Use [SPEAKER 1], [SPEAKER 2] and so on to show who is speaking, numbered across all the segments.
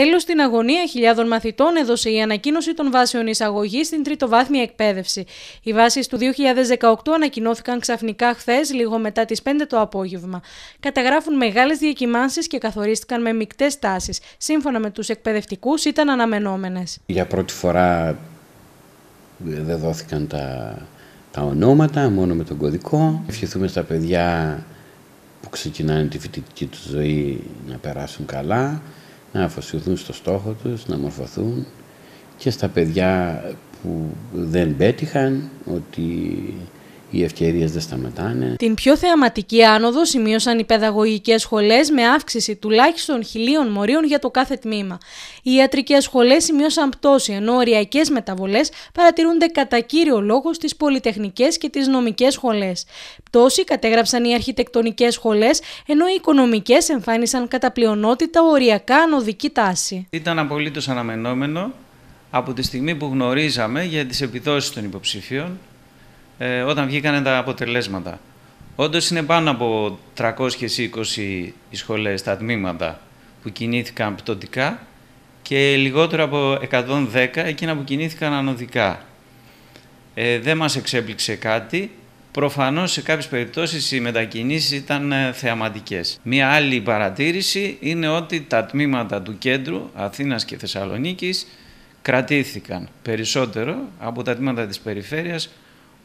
[SPEAKER 1] Τέλος στην αγωνία χιλιάδων μαθητών έδωσε η ανακοίνωση των βάσεων εισαγωγής στην τριτοβάθμια εκπαίδευση. Οι βάσεις του 2018 ανακοινώθηκαν ξαφνικά χθες, λίγο μετά τις 5 το απόγευμα. Καταγράφουν μεγάλες διακυμάνσεις και καθορίστηκαν με μεικτές τάσεις. Σύμφωνα με τους εκπαιδευτικούς, ήταν αναμενόμενες.
[SPEAKER 2] Για πρώτη φορά ε, δεν δόθηκαν τα, τα ονόματα, μόνο με τον κωδικό. Ευχηθούμε στα παιδιά που ξεκινάνε τη φοιτητική τους ζωή να περάσουν καλά να αφοσιωθούν στο στόχο τους, να μορφωθούν και στα παιδιά που δεν πέτυχαν ότι οι ευκαιρίες δεν σταματάνε.
[SPEAKER 1] Την πιο θεαματική άνοδο σημείωσαν οι παιδαγωγικές σχολές με αύξηση τουλάχιστον χιλίων μορίων για το κάθε τμήμα. Οι ιατρικές σχολές σημείωσαν πτώση, ενώ οριακές μεταβολές παρατηρούνται κατά κύριο λόγο στις πολυτεχνικές και τις νομικές σχολές. Πτώση κατέγραψαν οι αρχιτεκτονικές σχολές, ενώ οι οικονομικές εμφάνισαν κατά πλειονότητα οριακά ανωδική τάση.
[SPEAKER 2] Ήταν απολύτως αναμενόμενο από τη στιγμή που γνωρίζαμε για τις επιδόσει των υποψηφίων ε, όταν βγήκαν τα αποτελέσματα. Όντως είναι πάνω από 320 οι σχολές, τα τμήματα που κινήθηκαν πτωτικά και λιγότερο από 110 εκείνα που κινήθηκαν ανωδικά. Ε, δεν μας εξέπληξε κάτι. Προφανώς σε κάποιες περιπτώσεις οι μετακινήσεις ήταν ε, θεαματικές. Μία άλλη παρατήρηση είναι ότι τα τμήματα του κέντρου Αθήνας και Θεσσαλονίκης κρατήθηκαν περισσότερο από τα τμήματα της περιφέρειας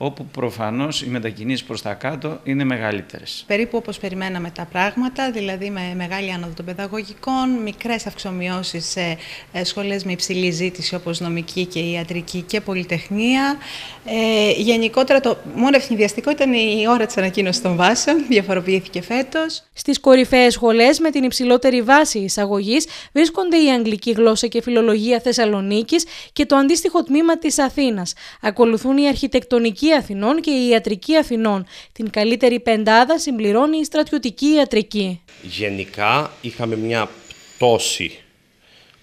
[SPEAKER 2] όπου προφανώς οι μετακινήσεις προς τα κάτω είναι μεγαλύτερες.
[SPEAKER 1] Περίπου όπως περιμέναμε τα πράγματα, δηλαδή με μεγάλη άνοδο των παιδαγωγικών, μικρές αυξομοιώσεις σε ε, σχολές με υψηλή ζήτηση όπως νομική και ιατρική και πολυτεχνία. Ε, γενικότερα το μόνο ευθυνδιαστικό ήταν η ώρα της ανακοίνωσης των βάσεων, διαφοροποιήθηκε φέτος. Στις κορυφαίες σχολές με την υψηλότερη βάση εισαγωγής βρίσκονται η αγγλική γλώσσα και φιλολογία Θεσσαλονίκης και το αντίστοιχο τμήμα της Αθήνας. Ακολουθούν η αρχιτεκτονική Αθηνών και η Ιατρική Αθηνών. Την καλύτερη πεντάδα συμπληρώνει η στρατιωτική ιατρική.
[SPEAKER 2] Γενικά είχαμε μια πτώση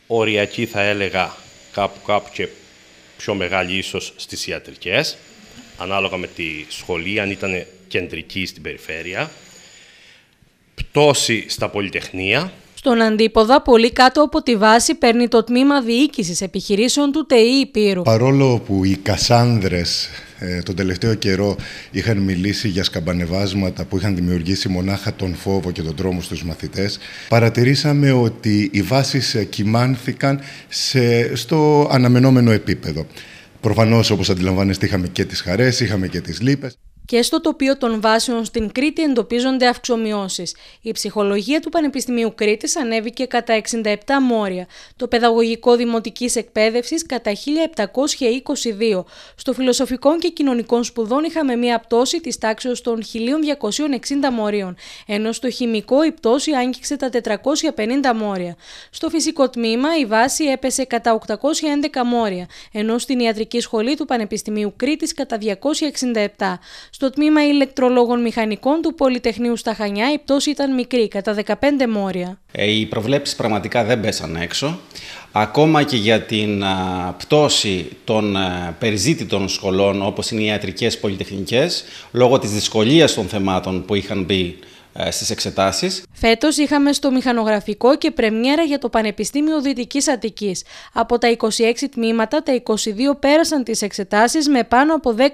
[SPEAKER 2] οριακή θα έλεγα κάπου κάπου και πιο μεγάλη ίσως στις ιατρικές, ανάλογα με τη σχολή, αν ήταν κεντρική στην περιφέρεια. Πτώση στα πολυτεχνία,
[SPEAKER 1] στον αντίποδα, πολύ κάτω από τη βάση, παίρνει το τμήμα διοίκησης επιχειρήσεων του ΤΕΗ Υπήρου. Παρόλο που οι Κασάνδρες ε, τον τελευταίο καιρό είχαν μιλήσει για σκαμπανεβάσματα που είχαν δημιουργήσει μονάχα τον φόβο και τον τρόμο στους μαθητές, παρατηρήσαμε ότι οι βάσεις κοιμάνθηκαν σε, στο αναμενόμενο επίπεδο. Προφανώς όπως αντιλαμβάνεστε, είχαμε και τις χαρές, είχαμε και τις λύπες. Και στο τοπίο των βάσεων στην Κρήτη εντοπίζονται αυξομοιώσεις. Η ψυχολογία του Πανεπιστημίου Κρήτης ανέβηκε κατά 67 μόρια, το παιδαγωγικό δημοτικής εκπαίδευσης κατά 1722. Στο φιλοσοφικών και κοινωνικών σπουδών είχαμε μία πτώση της τάξεω των 1260 μορίων, ενώ στο χημικό η πτώση άγγιξε τα 450 μόρια. Στο φυσικό τμήμα η βάση έπεσε κατά 811 μόρια, ενώ στην ιατρική σχολή του Πανεπιστημίου Κρήτης κατά 267. Στο τμήμα ηλεκτρολόγων μηχανικών του Πολυτεχνείου στα η πτώση ήταν μικρή, κατά 15 μόρια.
[SPEAKER 2] Ε, οι προβλέψεις πραγματικά δεν πέσαν έξω. Ακόμα και για την πτώση των περιζήτητων σχολών όπως είναι οι ιατρικές πολυτεχνικές, λόγω της δυσκολίας των θεμάτων που είχαν μπει ε, στις εξετάσεις.
[SPEAKER 1] Φέτος είχαμε στο μηχανογραφικό και πρεμιέρα για το Πανεπιστήμιο Δυτικής Αττικής. Από τα 26 τμήματα, τα 22 πέρασαν τις εξετάσεις με πάνω από 10.000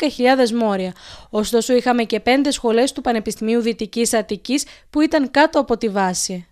[SPEAKER 1] μόρια. Ωστόσο, είχαμε και 5 σχολές του Πανεπιστημίου Δυτικής Αττικής που ήταν κάτω από τη βάση.